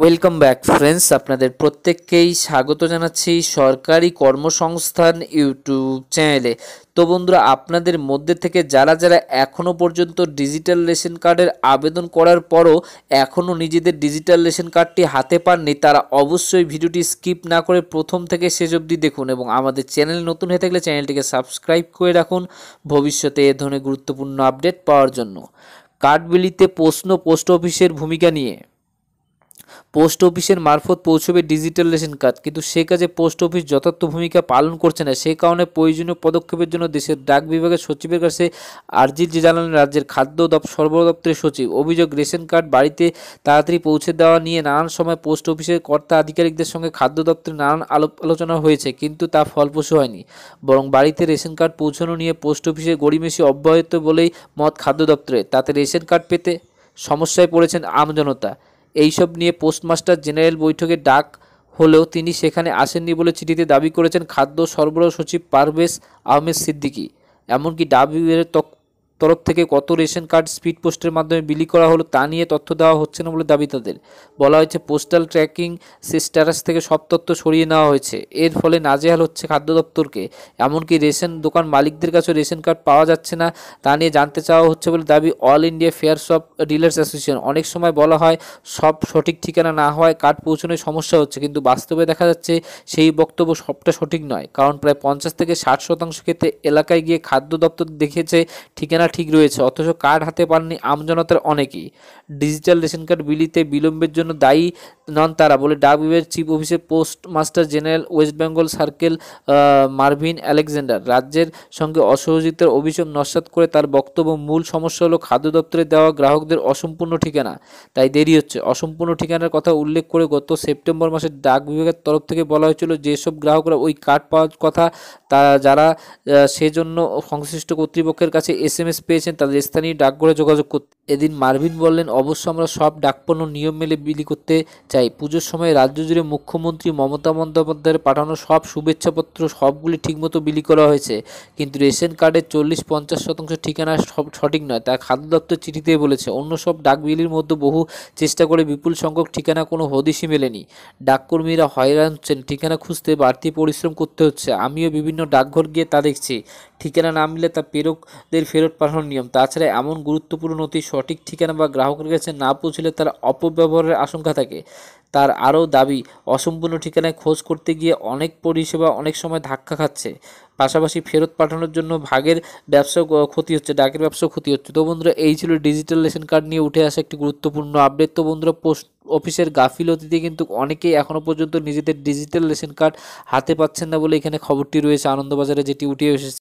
welcome back friends আপনাদের প্রত্যেককেই স্বাগত জানাচ্ছি সরকারি কর্মসংস্থান ইউটিউব চ্যানেলে তো বন্ধুরা আপনাদের মধ্যে থেকে যারা যারা এখনও পর্যন্ত ডিজিটাল রেশন কার্ডের আবেদন করার পরও এখনও নিজেদের ডিজিটাল রেশন কার্ডটি হাতে পাননি তারা অবশ্যই ভিডিওটি স্কিপ না করে প্রথম থেকে শেষ অবধি দেখুন এবং আমাদের চ্যানেল নতুন হয়ে থাকলে চ্যানেলটিকে সাবস্ক্রাইব করে রাখুন ভবিষ্যতে এ ধরনের গুরুত্বপূর্ণ আপডেট পাওয়ার জন্য কার্ডবিলিতে প্রশ্ন পোস্ট অফিসের ভূমিকা নিয়ে পোস্ট অফিসের মারফত পৌঁছবে ডিজিটাল রেশন কার্ড কিন্তু সে কাজে পোস্ট অফিস যথার্থ ভূমিকা পালন করছে না সে কারণে প্রয়োজনীয় পদক্ষেপের জন্য দেশের ডাক বিভাগের সচিবের কাছে আর্জি জানালেন রাজ্যের খাদ্য সরবরাহ দপ্তরের সচিব অভিযোগ রেশন কার্ড বাড়িতে তাড়াতাড়ি পৌঁছে দেওয়া নিয়ে নানান সময় পোস্ট অফিসের কর্তা আধিকারিকদের সঙ্গে খাদ্য দপ্তরে নানান আলোপ আলোচনা হয়েছে কিন্তু তা ফলপ্রসূ হয়নি বরং বাড়িতে রেশন কার্ড পৌঁছানো নিয়ে পোস্ট অফিসে গড়িমেশি অব্যাহত বলেই মত খাদ্য দপ্তরে তাতে রেশন কার্ড পেতে সমস্যায় পড়েছেন আমজনতা এইসব নিয়ে পোস্টমাস্টার জেনারেল বৈঠকে ডাক হলেও তিনি সেখানে আসেননি বলে চিঠিতে দাবি করেছেন খাদ্য সরবরাহ সচিব পারভেজ আহমেদ সিদ্দিকি এমনকি তক তরফ থেকে কত রেশন কার্ড স্পিড পোস্টের মাধ্যমে বিলি করা হলো তা নিয়ে তথ্য দেওয়া হচ্ছে না বলে দাবি তাদের বলা হয়েছে পোস্টাল ট্র্যাকিং স্ট্যাটাস থেকে সব তথ্য সরিয়ে নেওয়া হয়েছে এর ফলে নাজেহাল হচ্ছে খাদ্য দপ্তরকে এমনকি রেশন দোকান মালিকদের কাছে রেশন কার্ড পাওয়া যাচ্ছে না তা নিয়ে জানতে চাওয়া হচ্ছে বলে দাবি All India Fair Shop Dealers Association অনেক সময় বলা হয় সব সঠিক ঠিকানা না হওয়ায় কার্ড পৌঁছানোর সমস্যা হচ্ছে কিন্তু বাস্তবে দেখা যাচ্ছে সেই বক্তব্য সবটা সঠিক নয় কারণ প্রায় পঞ্চাশ থেকে ষাট শতাংশ ক্ষেত্রে এলাকায় গিয়ে খাদ্য দপ্তর দেখিয়েছে ঠিকানা দেনা ঠিক রয়েছে অথচ কার্ড হাতে পাননি আমজনতার অনেকেই ডিজিটাল রেশন কার্ড বিলিতে বিলম্বের জন্য দায়ী নন তারা বলে ডাক বিভাগের চিফ অফিসের post master general West Bengal circle Marvin Alexander রাজ্যের সঙ্গে অসহযোগিতার অভিযোগ নস্বাত করে তার বক্তব্য মূল সমস্যা হলো খাদ্য দপ্তরে দেওয়া গ্রাহকদের অসম্পূর্ণ ঠিকানা তাই দেরি হচ্ছে অসম্পূর্ণ ঠিকানার কথা উল্লেখ করে গত সেপ্টেম্বর মাসে ডাক বিভাগের তরফ থেকে বলা হয়েছিল যেসব গ্রাহকরা ওই কার্ড পাওয়ার কথা তা যারা সেজন্য সংশ্লিষ্ট কর্তৃপক্ষের কাছে এস এম এসএমএস পেয়েছেন তাদের স্থানীয় ডাকঘরে যোগাযোগ করতে এদিন মার্ভিন বললেন অবশ্য আমরা সব ডাকপণ্য নিয়ম মেলে বিলি করতে চাই পুজোর সময় রাজ্য জুড়ে মুখ্যমন্ত্রী মমতা বন্দ্যোপাধ্যায়ের পাঠানো সব শুভেচ্ছাপত্র সবগুলি ঠিকমতো বিলি করা হয়েছে কিন্তু রেশন কার্ডের চল্লিশ পঞ্চাশ শতাংশ ঠিকানা সব সঠিক নয় তা খাদ্য দপ্তর চিঠিতে বলেছে অন্য সব ডাক বিলির মধ্যে বহু চেষ্টা করে বিপুল সংখ্যক ঠিকানা কোনো হদিশি মেলেনি ডাককর্মীরা হয়রান হচ্ছেন ঠিকানা খুঁজতে বাড়তি পরিশ্রম করতে হচ্ছে আমিও বিভিন্ন ডাকঘর গিয়ে তা দেখছি ঠিকানা না মিলে তা প্রেরকদের ফেরত পাঠানোর নিয়ম তাছাড়া এমন গুরুত্বপূর্ণ নথি সঠিক ঠিকানা বা গ্রাহকের কাছে না পৌঁছলে তার অপব্যবহারের আশঙ্কা থাকে তার আরও দাবি অসম্পূর্ণ ঠিকানায় খোঁজ করতে গিয়ে অনেক পরিষেবা অনেক সময় ধাক্কা খাচ্ছে পাশাপাশি ফেরত পাঠানোর জন্য ভাগের ব্যবসা ক্ষতি হচ্ছে ডাকের ব্যবসা ক্ষতি হচ্ছে তো বন্ধুরা এই ছিল ডিজিটাল রেশন কার্ড নিয়ে উঠে আসা একটি গুরুত্বপূর্ণ আপডেট তো বন্ধুরা পোস্ট অফিসের গাফিলতিতে কিন্তু অনেকেই এখনও পর্যন্ত নিজেদের ডিজিটাল রেশন কার্ড হাতে পাচ্ছেন না বলে এখানে খবরটি রয়েছে আনন্দবাজারে যেটি উঠে এসেছে